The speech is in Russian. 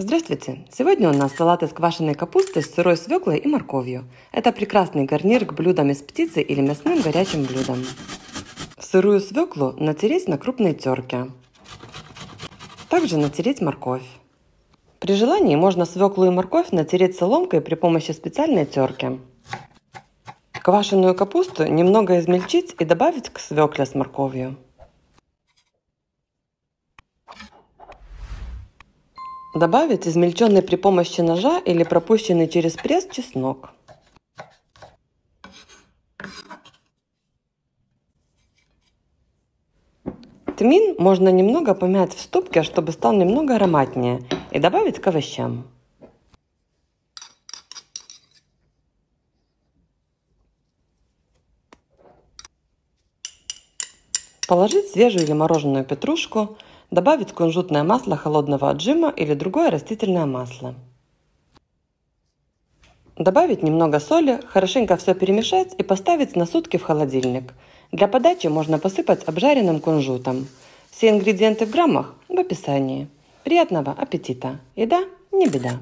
Здравствуйте! Сегодня у нас салат из квашеной капусты с сырой свеклой и морковью. Это прекрасный гарнир к блюдам из птицы или мясным горячим блюдам. Сырую свеклу натереть на крупной терке. Также натереть морковь. При желании можно свеклу и морковь натереть соломкой при помощи специальной терки. Квашеную капусту немного измельчить и добавить к свекле с морковью. Добавить измельченный при помощи ножа или пропущенный через пресс чеснок. Тмин можно немного помять в ступке, чтобы стал немного ароматнее, и добавить к овощам. Положить свежую или мороженую петрушку – Добавить кунжутное масло холодного отжима или другое растительное масло. Добавить немного соли, хорошенько все перемешать и поставить на сутки в холодильник. Для подачи можно посыпать обжаренным кунжутом. Все ингредиенты в граммах в описании. Приятного аппетита! Еда не беда!